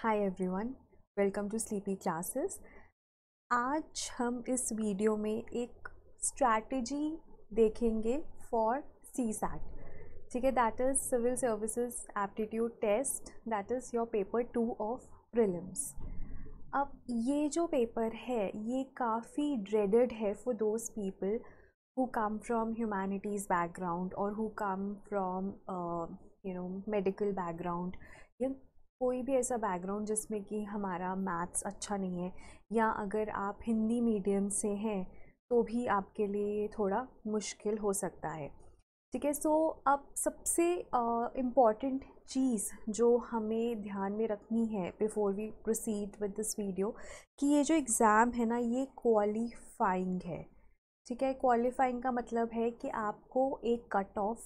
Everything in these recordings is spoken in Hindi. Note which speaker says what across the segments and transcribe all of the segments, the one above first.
Speaker 1: hi everyone welcome to sleepy classes आज हम इस वीडियो में एक स्ट्रैटेजी देखेंगे फॉर सी सैट ठीक है that is civil services aptitude test that is your paper two of prelims अब ये जो पेपर है ये काफ़ी ड्रेडेड है for those people who come from humanities background और who come from you know medical background या कोई भी ऐसा बैकग्राउंड जिसमें कि हमारा मैथ्स अच्छा नहीं है या अगर आप हिंदी मीडियम से हैं तो भी आपके लिए थोड़ा मुश्किल हो सकता है ठीक है सो अब सबसे इम्पॉर्टेंट चीज़ जो हमें ध्यान में रखनी है before we proceed with this video कि ये जो एग्ज़ाम है ना ये क्वालिफाइंग है ठीक है क्वालिफाइंग का मतलब है कि आपको एक कट ऑफ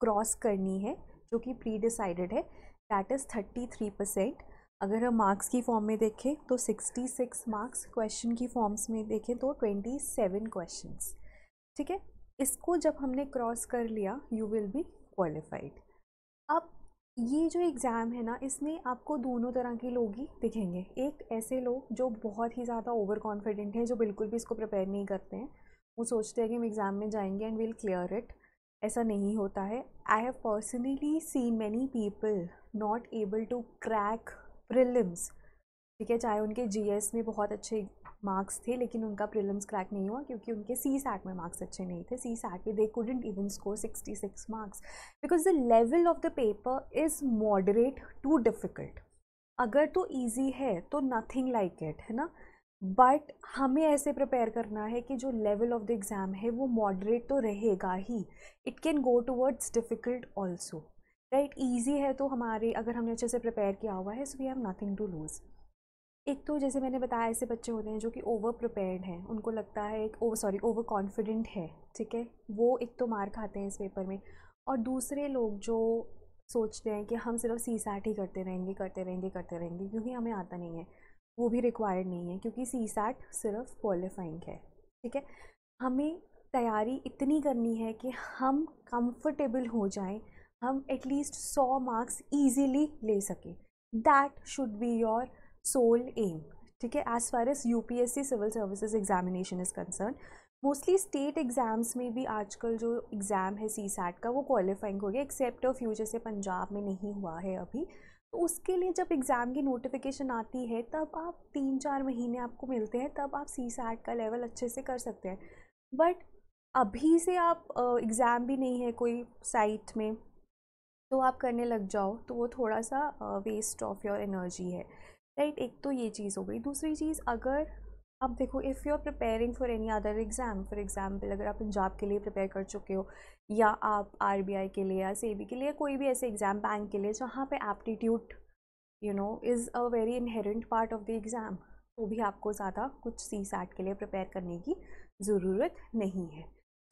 Speaker 1: क्रॉस करनी है जो कि प्री डिसाइडेड है that is thirty three percent अगर हम मार्क्स की फॉर्म में देखें तो सिक्सटी सिक्स मार्क्स क्वेश्चन की फॉर्म्स में देखें तो ट्वेंटी सेवन क्वेश्चन ठीक है इसको जब हमने क्रॉस कर लिया यू विल बी क्वालिफाइड अब ये जो एग्ज़ाम है ना इसमें आपको दोनों तरह के लोग ही दिखेंगे एक ऐसे लोग जो बहुत ही ज़्यादा ओवर कॉन्फिडेंट हैं जो बिल्कुल भी इसको प्रिपेयर नहीं करते हैं वो सोचते हैं कि हम एग्ज़ाम में जाएंगे एंड विल क्लियर इट ऐसा नहीं होता है I have personally seen many people not able to crack prelims ठीक है चाहे उनके एस में बहुत अच्छे मार्क्स थे लेकिन उनका प्रिलिम्स क्रैक नहीं हुआ क्योंकि उनके सी सैक में मार्क्स अच्छे नहीं थे सी सैक में they couldn't even score sixty six marks because the level of the paper is moderate to difficult अगर तो ईजी है तो नथिंग लाइक इट है ना बट हमें ऐसे प्रिपेयर करना है कि जो लेवल ऑफ द एग्ज़ाम है वो मॉडरेट तो रहेगा ही it can go towards difficult also right easy है तो हमारे अगर हमने अच्छे से प्रिपेयर किया हुआ है so we have nothing to lose एक तो जैसे मैंने बताया ऐसे बच्चे होते हैं जो कि ओवर प्रिपेयर्ड हैं उनको लगता है ओवर सॉरी ओवर कॉन्फिडेंट है ठीक है वो एक तो मार खाते हैं इस पेपर में और दूसरे लोग जो सोचते हैं कि हम सिर्फ सी सैट ही करते रहेंगे करते रहेंगे करते रहेंगे क्योंकि हमें आता नहीं है वो भी रिक्वायर्ड नहीं है क्योंकि सी सैट सिर्फ क्वालिफाइंग है ठीक है हमें तैयारी इतनी करनी है कि हम कंफर्टेबल हो जाएं हम एटलीस्ट सौ मार्क्स ईजीली ले सकें that should be your sole aim ठीक है as far as U P S C civil services examination is concern mostly state exams में भी आजकल जो एग्ज़ाम है सी सैट का वो क्वालिफाइंग हो गया एक्सेप्ट ऑफ यू जैसे पंजाब में नहीं हुआ है अभी तो उसके लिए जब एग्ज़ाम की नोटिफिकेशन आती है तब आप तीन चार महीने आपको मिलते हैं तब आप सी सैट का लेवल अच्छे से कर सकते हैं बट अभी से आप एग्ज़ाम भी नहीं है कोई साइट में तो आप करने लग जाओ तो वो थोड़ा सा वेस्ट ऑफ योर एनर्जी है राइट एक तो ये चीज़ हो गई दूसरी चीज़ अगर अब देखो if you are preparing for any other exam for example अगर आप पंजाब के लिए प्रिपेयर कर चुके हो या आप आई के लिए या बी के लिए कोई भी ऐसे एग्ज़ाम बैंक के लिए जहाँ पे aptitude you know is a very inherent part of the exam तो भी आपको ज़्यादा कुछ सी सैट के लिए प्रिपेयर करने की ज़रूरत नहीं है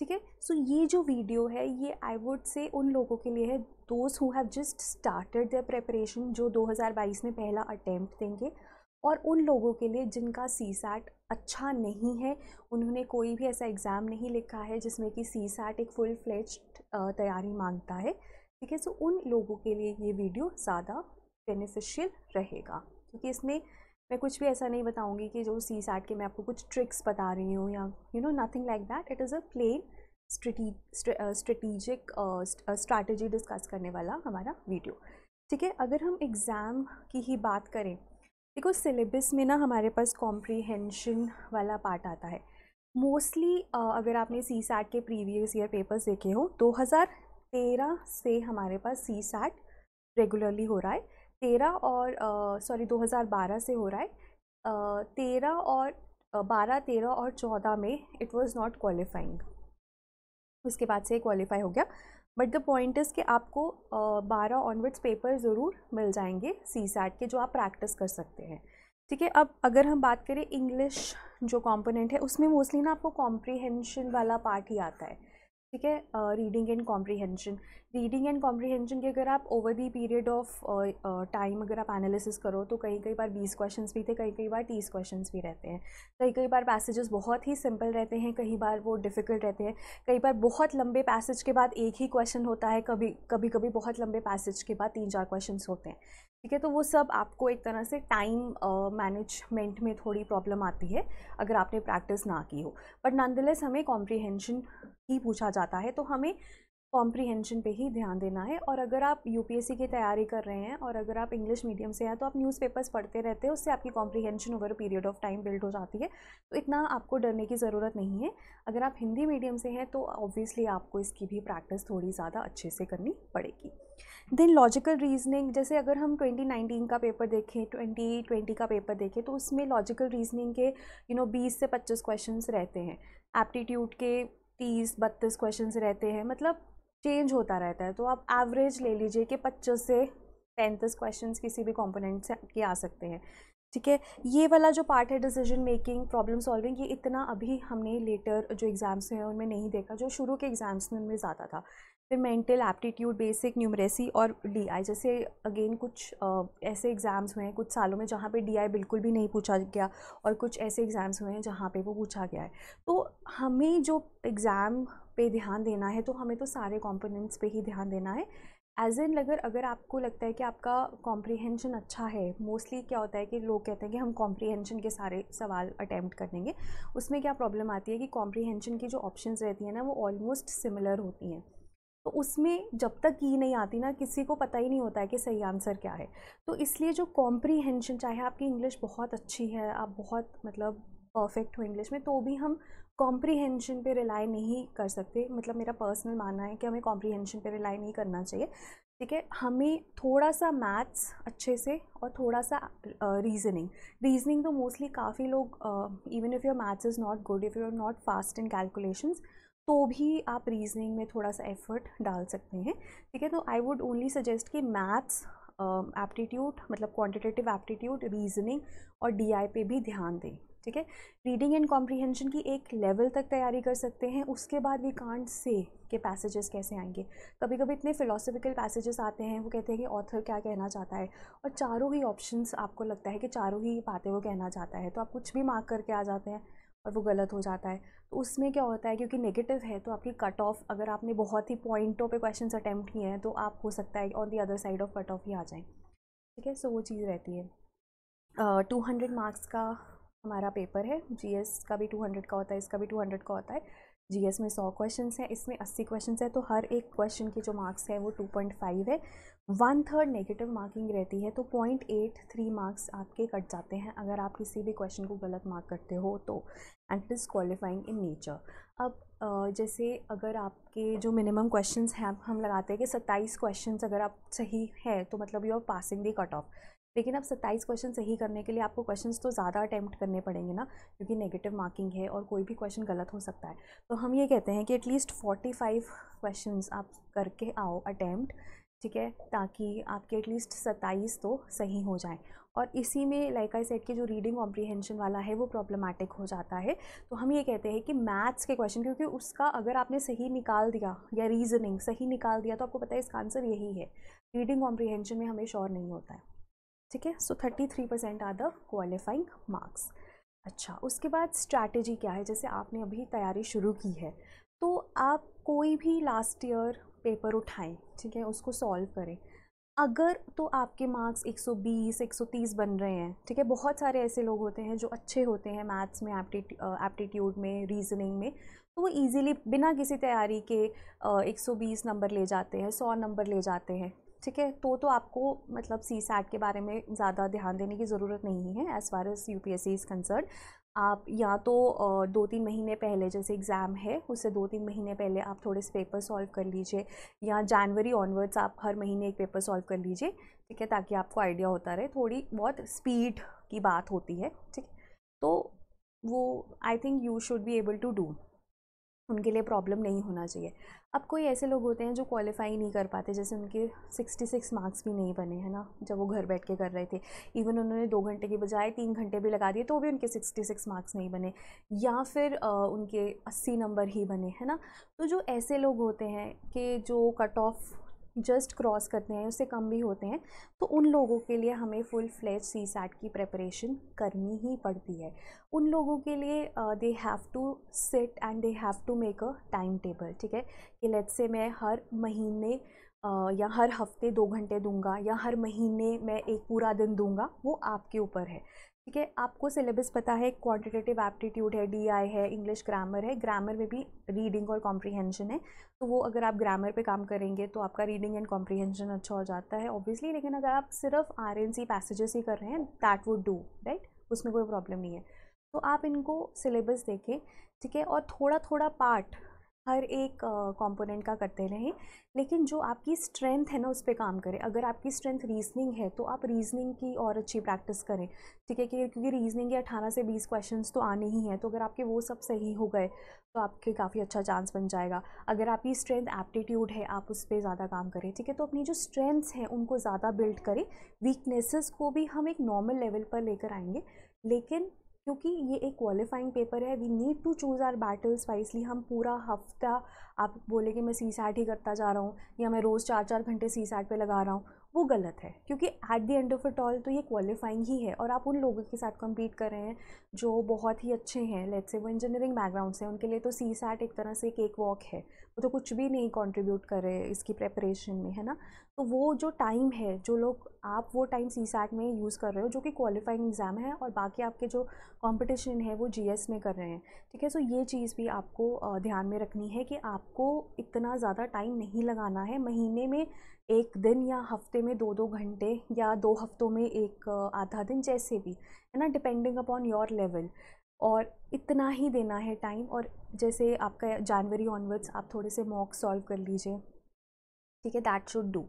Speaker 1: ठीक है सो ये जो वीडियो है ये आई वुड से उन लोगों के लिए है those who have just started their preparation जो 2022 में पहला अटैम्प्ट देंगे और उन लोगों के लिए जिनका सी सैट अच्छा नहीं है उन्होंने कोई भी ऐसा एग्ज़ाम नहीं लिखा है जिसमें कि सी सैट एक फुल फ्लेज तैयारी मांगता है ठीक है सो उन लोगों के लिए ये वीडियो ज़्यादा बेनिफिशियल रहेगा क्योंकि इसमें मैं कुछ भी ऐसा नहीं बताऊंगी कि जो सी सैट के मैं आपको कुछ ट्रिक्स बता रही हूँ या you know nothing like that it is a plain strategic strategy discuss करने वाला हमारा वीडियो ठीक है अगर हम एग्ज़ाम की ही बात करें देखो सिलेबस में ना हमारे पास कॉम्प्रीहेंशन वाला पार्ट आता है मोस्टली uh, अगर आपने सी सैट के प्रीवियस ईयर पेपर्स देखे हो 2013 से हमारे पास सी सैट रेगुलरली हो रहा है तेरह और सॉरी uh, 2012 से हो रहा है तेरह 13 और बारह तेरह और चौदह में इट वॉज़ नॉट क्वालिफाइंग उसके बाद से क्वालिफाई हो गया बट द पॉइंट इज़ कि आपको बारह ऑनवर्ड्स पेपर ज़रूर मिल जाएंगे सी के जो आप प्रैक्टिस कर सकते हैं ठीक है अब अगर हम बात करें इंग्लिश जो कॉम्पोनेंट है उसमें मोस्टली ना आपको कॉम्प्रीहेंशन वाला पार्ट ही आता है ठीक है reading and comprehension reading and comprehension की अगर आप over the period of time अगर आप एनालिसिस करो तो कई कई बार बीस क्वेश्चन भी थे कई कई बार तीस क्वेश्चन भी रहते हैं कई कई बार पैसेजेस बहुत ही सिंपल रहते हैं कई बार वो डिफ़िकल्ट रहते हैं कई बार बहुत लंबे पैसेज के बाद एक ही क्वेश्चन होता है कभी कभी कभी बहुत लंबे पैसेज के बाद तीन चार क्वेश्चन होते हैं ठीक है तो वो सब आपको एक तरह से टाइम मैनेजमेंट uh, में थोड़ी प्रॉब्लम आती है अगर आपने प्रैक्टिस ना की हो बट नंदलेस हमें कॉम्प्रिहेंशन ही पूछा जाता है तो हमें कॉम्प्रीहेंशन पे ही ध्यान देना है और अगर आप यूपीएससी की तैयारी कर रहे हैं और अगर आप इंग्लिश मीडियम से हैं तो आप न्यूज़पेपर्स पढ़ते रहते हैं उससे आपकी comprehension over period of time build हो जाती है तो इतना आपको डरने की ज़रूरत नहीं है अगर आप हिंदी मीडियम से हैं तो ऑब्वियसली आपको इसकी भी प्रैक्टिस थोड़ी ज़्यादा अच्छे से करनी पड़ेगी देन लॉजिकल रीजनिंग जैसे अगर हम 2019 का पेपर देखें 2020 का पेपर देखें तो उसमें लॉजिकल रीजनिंग के यू नो 20 से 25 क्वेश्चंस रहते हैं एप्टीट्यूड के तीस बत्तीस क्वेश्चंस रहते हैं मतलब चेंज होता रहता है तो आप एवरेज ले लीजिए कि पच्चीस से पैंतीस क्वेश्चंस किसी भी कॉम्पोनेंट से के आ सकते हैं ठीक है ये वाला जो पार्ट है डिसीजन मेकिंग प्रॉब्लम सॉल्विंग ये इतना अभी हमने लेटर जो एग्ज़ाम्स हैं उनमें नहीं देखा जो शुरू के एग्ज़ाम्स में उनमें ज़्यादा था फिर मेंटल एप्टीट्यूड बेसिक न्यूमरेसी और डीआई जैसे अगेन कुछ आ, ऐसे एग्ज़ाम्स हुए हैं कुछ सालों में जहाँ पे डीआई बिल्कुल भी नहीं पूछा गया और कुछ ऐसे एग्ज़ाम्स हुए हैं जहाँ पर वो पूछा गया है तो हमें जो एग्ज़ाम पे ध्यान देना है तो हमें तो सारे कॉम्पोनेंट्स पे ही ध्यान देना है एज एन अगर अगर आपको लगता है कि आपका कॉम्प्रीहेंशन अच्छा है मोस्टली क्या होता है कि लोग कहते हैं कि हम कॉम्प्रीहेंशन के सारे सवाल अटैम्प्ट कर देंगे उसमें क्या प्रॉब्लम आती है कि कॉम्प्रीहेंशन की जो ऑप्शन रहती हैं ना वो ऑलमोस्ट सिमिलर होती हैं तो उसमें जब तक की नहीं आती ना किसी को पता ही नहीं होता है कि सही आंसर क्या है तो इसलिए जो कॉम्प्रीहेंशन चाहे आपकी इंग्लिश बहुत अच्छी है आप बहुत मतलब परफेक्ट हो इंग्लिश में तो भी हम कॉम्प्रीहेंशन पे रिलाई नहीं कर सकते मतलब मेरा पर्सनल मानना है कि हमें कॉम्प्रीहेंशन पे रिलाई नहीं करना चाहिए ठीक है हमें थोड़ा सा मैथ्स अच्छे से और थोड़ा सा रीजनिंग uh, रीजनिंग तो मोस्टली काफ़ी लोग even if your maths is not good if you not fast in calculations तो भी आप रीजनिंग में थोड़ा सा एफर्ट डाल सकते हैं ठीक है तो आई वुड ओनली सजेस्ट कि मैथ्स एप्टीट्यूड मतलब क्वान्टिटेटिव एप्टीट्यूड रीजनिंग और डी पे भी ध्यान दें ठीक है रीडिंग एंड कॉम्प्रीहेंशन की एक लेवल तक तैयारी कर सकते हैं उसके बाद वी कांट से के पैसेजेस कैसे आएंगे कभी कभी इतने फिलोसफिकल पैसेजेस आते हैं वो कहते हैं कि ऑथर क्या कहना चाहता है और चारों ही ऑप्शंस आपको लगता है कि चारों ही बातें वो कहना चाहता है तो आप कुछ भी मार्क करके आ जाते हैं और वो गलत हो जाता है तो उसमें क्या होता है क्योंकि नेगेटिव है तो आपकी कट ऑफ अगर आपने बहुत ही पॉइंटों पे क्वेश्चंस अटैम्प्ट किए हैं तो आप हो सकता है on the other side of cut off ही आ जाएँ ठीक है सो वो चीज़ रहती है टू हंड्रेड मार्क्स का हमारा पेपर है जीएस का भी 200 का होता है इसका भी 200 का होता है जीएस में 100 क्वेश्चंस हैं इसमें 80 क्वेश्चंस हैं तो हर एक क्वेश्चन के जो मार्क्स हैं वो 2.5 है वन थर्ड नेगेटिव मार्किंग रहती है तो पॉइंट एट थ्री मार्क्स आपके कट जाते हैं अगर आप किसी भी क्वेश्चन को गलत मार्क करते हो तो and it is qualifying in nature अब जैसे अगर आपके जो मिनिमम क्वेश्चंस हैं हम लगाते हैं कि सत्ताईस क्वेश्चंस अगर आप सही है तो मतलब you are passing the cut off लेकिन अब सत्ताईस क्वेश्चन सही करने के लिए आपको क्वेश्चंस तो ज़्यादा अटैम्प्ट करने पड़ेंगे ना क्योंकि नेगेटिव मार्किंग है और कोई भी क्वेश्चन गलत हो सकता है तो हम ये कहते हैं कि एटलीस्ट फोर्टी फाइव क्वेश्चन आप करके आओ अटैम्प्ट ठीक है ताकि आपके एटलीस्ट सत्ताईस तो सही हो जाए और इसी में लाइक आई सेट के जो रीडिंग कॉम्प्रीहेंशन वाला है वो प्रॉब्लमेटिक हो जाता है तो हम ये कहते हैं कि मैथ्स के क्वेश्चन क्योंकि उसका अगर आपने सही निकाल दिया या रीजनिंग सही निकाल दिया तो आपको पता है इसका आंसर यही है रीडिंग कॉम्प्रीहेंशन में हमें श्योर नहीं होता है ठीक है so thirty three percent are the qualifying marks अच्छा उसके बाद स्ट्रैटेजी क्या है जैसे आपने अभी तैयारी शुरू की है तो आप कोई भी लास्ट ईयर पेपर उठाएं ठीक है उसको सॉल्व करें अगर तो आपके मार्क्स 120, 130 बन रहे हैं ठीक है बहुत सारे ऐसे लोग होते हैं जो अच्छे होते हैं मैथ्स में एप्टीट्यूड में रीजनिंग में तो वो ईज़िली बिना किसी तैयारी के 120 नंबर ले जाते हैं 100 नंबर ले जाते हैं ठीक है तो तो आपको मतलब सी सैट के बारे में ज़्यादा ध्यान देने की ज़रूरत नहीं है as far as U P S C is concern आप या तो दो तीन महीने पहले जैसे एग्ज़ाम है उससे दो तीन महीने पहले आप थोड़े से पेपर सॉल्व कर लीजिए या जनवरी ऑनवर्ड्स आप हर महीने एक पेपर सॉल्व कर लीजिए ठीक है ताकि आपको आइडिया होता रहे थोड़ी बहुत स्पीड की बात होती है ठीक है तो वो I think you should be able to do उनके लिए प्रॉब्लम नहीं होना चाहिए अब कोई ऐसे लोग होते हैं जो क्वालिफाई नहीं कर पाते जैसे उनके 66 मार्क्स भी नहीं बने हैं ना जब वो घर बैठ के कर रहे थे इवन उन्होंने दो घंटे की बजाय तीन घंटे भी लगा दिए तो भी उनके 66 मार्क्स नहीं बने या फिर आ, उनके 80 नंबर ही बने हैं ना तो जो ऐसे लोग होते हैं कि जो कट ऑफ जस्ट क्रॉस करते हैं उससे कम भी होते हैं तो उन लोगों के लिए हमें फुल फ्लेज सी सैट की प्रेपरेशन करनी ही पड़ती है उन लोगों के लिए they have to sit and they have to make a time table ठीक है कि लेट्स से मैं हर महीने Uh, या हर हफ्ते दो घंटे दूंगा या हर महीने मैं एक पूरा दिन दूंगा वो आपके ऊपर है ठीक है आपको सिलेबस पता है क्वान्टिटेटिव एप्टीट्यूड है डीआई है इंग्लिश ग्रामर है ग्रामर में भी रीडिंग और कॉम्प्रीहेंशन है तो वो अगर आप ग्रामर पे काम करेंगे तो आपका रीडिंग एंड कॉम्प्रिहेंशन अच्छा हो जाता है ऑब्वियसली लेकिन अगर आप सिर्फ आर एन सी पैसेजेस ही कर रहे हैं दैट वुड डू राइट उसमें कोई प्रॉब्लम नहीं है तो आप इनको सिलेबस देखें ठीक है और थोड़ा थोड़ा पार्ट हर एक कंपोनेंट का करते रहें लेकिन जो आपकी स्ट्रेंथ है ना उस पर काम करें अगर आपकी स्ट्रेंथ रीजनिंग है तो आप रीजनिंग की और अच्छी प्रैक्टिस करें ठीक है कि क्योंकि रीजनिंग के अठारह से बीस क्वेश्चन तो आने ही हैं तो अगर आपके वो सब सही हो गए तो आपके काफ़ी अच्छा चांस बन जाएगा अगर आपकी स्ट्रेंथ एप्टीट्यूड है आप उस पर ज़्यादा काम करें ठीक है तो अपनी जो स्ट्रेंथ्स हैं उनको ज़्यादा बिल्ड करें वीकनेसेस को भी हम एक नॉर्मल लेवल पर लेकर आएंगे लेकिन क्योंकि ये एक क्वालिफाइंग पेपर है we need to choose our battles wisely हम पूरा हफ्ता आप बोले कि मैं सी सैट ही करता जा रहा हूँ या मैं रोज़ चार चार घंटे सी सैट पर लगा रहा हूँ वो गलत है क्योंकि at the end of it all तो ये क्वालिफाइंग ही है और आप उन लोगों के साथ कम्पीट कर रहे हैं जो बहुत ही अच्छे हैं लेट्स से वो इंजीनियरिंग बैकग्राउंड से उनके लिए तो सी सैट एक तरह से एक एक वॉक है वो तो कुछ भी नहीं कॉन्ट्रीब्यूट कर रहे इसकी प्रेपरेशन में है ना तो वो जो टाइम है जो लोग आप वो टाइम सी सैट में यूज़ कर रहे हो जो कि क्वालिफाइंग एग्ज़ाम है और बाकी आपके जो कॉम्पिटिशन है वो जी में कर रहे हैं ठीक है सो ये चीज़ भी आपको ध्यान में रखनी है कि आपको इतना ज़्यादा टाइम नहीं लगाना है महीने में एक दिन या हफ्ते में दो दो घंटे या दो हफ्तों में एक आधा दिन जैसे भी है ना डिपेंडिंग अपॉन योर लेवल और इतना ही देना है टाइम और जैसे आपका जनवरी ऑनवर्ड्स आप थोड़े से मॉक सॉल्व कर लीजिए ठीक है दैट शुड डू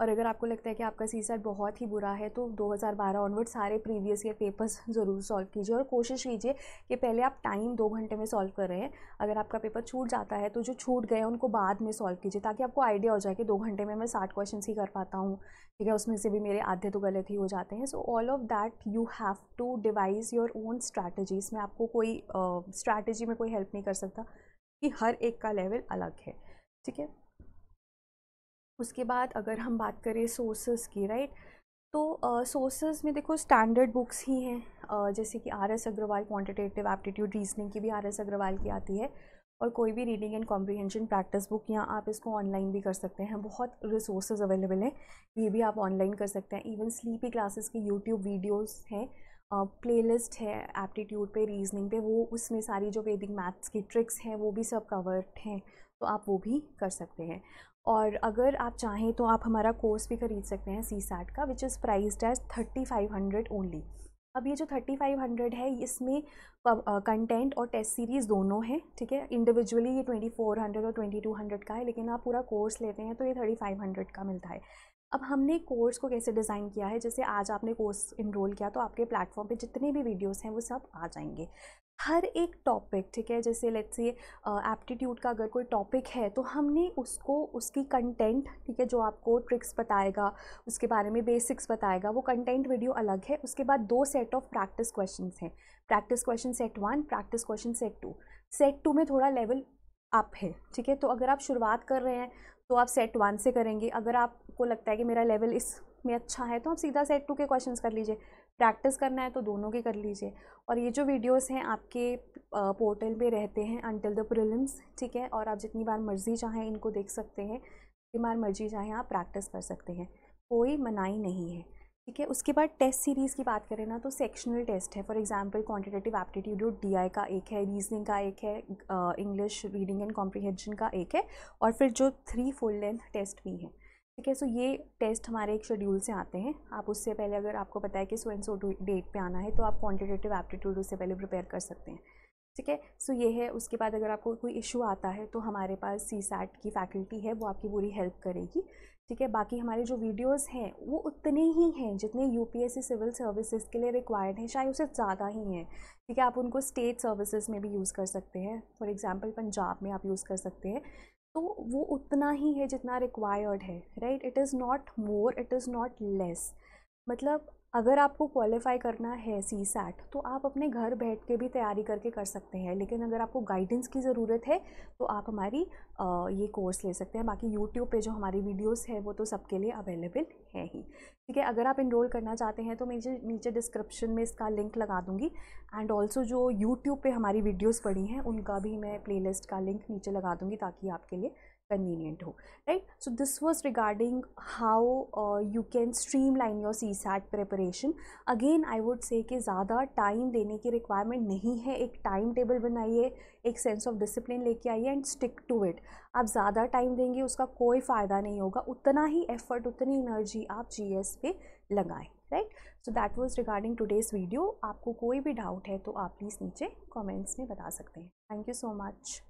Speaker 1: और अगर आपको लगता है कि आपका सी सेट बहुत ही बुरा है तो 2012 ऑनवर्ड सारे प्रीवियस ईयर पेपर्स ज़रूर सॉल्व कीजिए और कोशिश कीजिए कि पहले आप टाइम दो घंटे में सॉल्व कर रहे हैं अगर आपका पेपर छूट जाता है तो जो छूट गए उनको बाद में सॉल्व कीजिए ताकि आपको आइडिया हो जाए कि दो घंटे में मैं साठ क्वेश्चन ही कर पाता हूँ ठीक है उसमें से भी मेरे आधे तो गलत ही हो जाते हैं so all of that you have to devise your own strategy इसमें आपको कोई स्ट्रैटेजी uh, में कोई हेल्प नहीं कर सकता कि हर एक का लेवल अलग है ठीक है उसके बाद अगर हम बात करें सोर्सेज की राइट तो सोर्सेज uh, में देखो स्टैंडर्ड बुक्स ही हैं uh, जैसे कि R S Agarwal quantitative aptitude reasoning की भी आर एस अग्रवाल की आती है और कोई भी reading and comprehension practice book या आप इसको ऑनलाइन भी कर सकते हैं बहुत रिसोर्सेज अवेलेबल हैं ये भी आप ऑनलाइन कर सकते हैं इवन स्लीपी क्लासेस के यूट्यूब वीडियोस हैं प्लेलिस्ट uh, है एप्टीट्यूड पे रीजनिंग पे वो उसमें सारी जो वेदिक मैथ्स की ट्रिक्स हैं वो भी सब कवर्ड हैं तो आप वो भी कर सकते हैं और अगर आप चाहें तो आप हमारा कोर्स भी ख़रीद सकते हैं सी सैट का which is priced at thirty five hundred only अब ये जो थर्टी फाइव हंड्रेड है इसमें कंटेंट और टेस्ट सीरीज़ दोनों हैं ठीक है इंडिविजुअली ये ट्वेंटी फोर हंड्रेड और ट्वेंटी टू हंड्रेड का है लेकिन आप पूरा कोर्स लेते हैं तो ये थर्टी फाइव हंड्रेड का मिलता है अब हमने कोर्स को कैसे डिज़ाइन किया है जैसे आज आपने कोर्स इनरोल किया तो आपके प्लेटफॉर्म पे जितने भी वीडियोस हैं वो सब आ जाएंगे हर एक टॉपिक ठीक है जैसे लेट्स से एप्टीट्यूड का अगर कोई टॉपिक है तो हमने उसको उसकी कंटेंट ठीक है जो आपको ट्रिक्स बताएगा उसके बारे में बेसिक्स बताएगा वो कंटेंट वीडियो अलग है उसके बाद दो सेट ऑफ प्रैक्टिस क्वेश्चन हैं practice question set one practice question set two set two में थोड़ा लेवल अप है ठीक है तो अगर आप शुरुआत कर रहे हैं तो आप सेट वन से करेंगे अगर आपको लगता है कि मेरा लेवल इस में अच्छा है तो आप सीधा सेट टू के क्वेश्चन कर लीजिए प्रैक्टिस करना है तो दोनों के कर लीजिए और ये जो वीडियोस हैं आपके पोर्टल पे रहते हैं अनटिल द प्रिलिम्स ठीक है और आप जितनी बार मर्ज़ी चाहें इनको देख सकते हैं जितनी बार मर्ज़ी चाहें आप प्रैक्टिस कर सकते हैं कोई मनाही नहीं है ठीक है उसके बाद टेस्ट सीरीज़ की बात करें ना तो सेक्शनल टेस्ट है for example quantitative aptitude D I का एक है रीजनिंग का एक है इंग्लिश रीडिंग एंड कॉम्प्रीहेंशन का एक है और फिर जो थ्री फुल लेंथ टेस्ट भी हैं ठीक है सो ये टेस्ट हमारे एक शेड्यूल से आते हैं आप उससे पहले अगर आपको पता है कि सो एंड सो डेट पे आना है तो आप क्वान्टिटेटिव एप्टीट्यूड उससे पहले प्रिपेयर कर सकते हैं ठीक है सो ये है उसके बाद अगर आपको कोई इशू आता है तो हमारे पास सी सैट की फैकल्टी है वो आपकी पूरी हेल्प करेगी ठीक है बाकी हमारे जो वीडियोस हैं वो उतने ही हैं जितने यूपीएससी सिविल सर्विसेज के लिए रिक्वायर्ड हैं शायद उससे ज़्यादा ही हैं ठीक है आप उनको स्टेट सर्विसेज में भी यूज़ कर सकते हैं फॉर एग्ज़ाम्पल पंजाब में आप यूज़ कर सकते हैं तो वो उतना ही है जितना रिक्वायर्ड है right it is not more it is not less मतलब अगर आपको क्वालिफ़ाई करना है सी सैट तो आप अपने घर बैठ के भी तैयारी करके कर सकते हैं लेकिन अगर आपको गाइडेंस की ज़रूरत है तो आप हमारी ये कोर्स ले सकते हैं बाकी यूट्यूब पे जो हमारी वीडियोस है वो तो सबके लिए अवेलेबल है ही ठीक है अगर आप इनरोल करना चाहते हैं तो मैं नीचे डिस्क्रिप्शन में इसका लिंक लगा दूँगी एंड ऑल्सो जो यूट्यूब पर हमारी वीडियोज़ पड़ी हैं उनका भी मैं प्ले का लिंक नीचे लगा दूँगी ताकि आपके लिए convenient हो right so this was regarding how uh, you can streamline your CSAT preparation again I would say कि ज़्यादा time देने की requirement नहीं है एक time table बनाइए एक sense of discipline लेके आइए and stick to it आप ज़्यादा time देंगे उसका कोई फ़ायदा नहीं होगा उतना ही effort उतनी energy आप GS पे लगाएं right so that was regarding today's video आपको कोई भी डाउट है तो आप प्लीज़ नीचे कमेंट्स में बता सकते हैं थैंक यू सो मच